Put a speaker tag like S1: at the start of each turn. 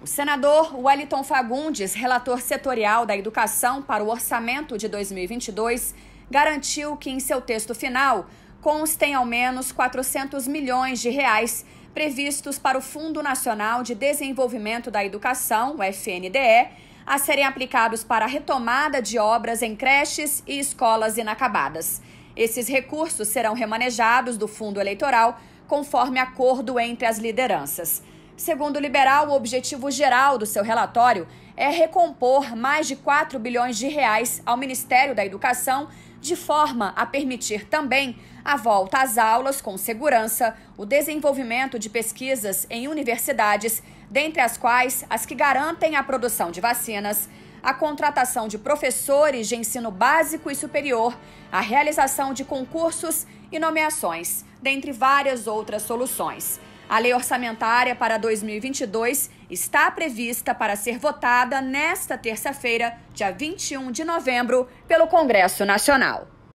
S1: O senador Wellington Fagundes, relator setorial da educação para o orçamento de 2022, garantiu que em seu texto final constem ao menos 400 milhões de reais previstos para o Fundo Nacional de Desenvolvimento da Educação, o FNDE, a serem aplicados para a retomada de obras em creches e escolas inacabadas. Esses recursos serão remanejados do fundo eleitoral conforme acordo entre as lideranças. Segundo o liberal, o objetivo geral do seu relatório é recompor mais de 4 bilhões de reais ao Ministério da Educação, de forma a permitir também a volta às aulas com segurança, o desenvolvimento de pesquisas em universidades, dentre as quais as que garantem a produção de vacinas, a contratação de professores de ensino básico e superior, a realização de concursos e nomeações, dentre várias outras soluções. A lei orçamentária para 2022 está prevista para ser votada nesta terça-feira, dia 21 de novembro, pelo Congresso Nacional.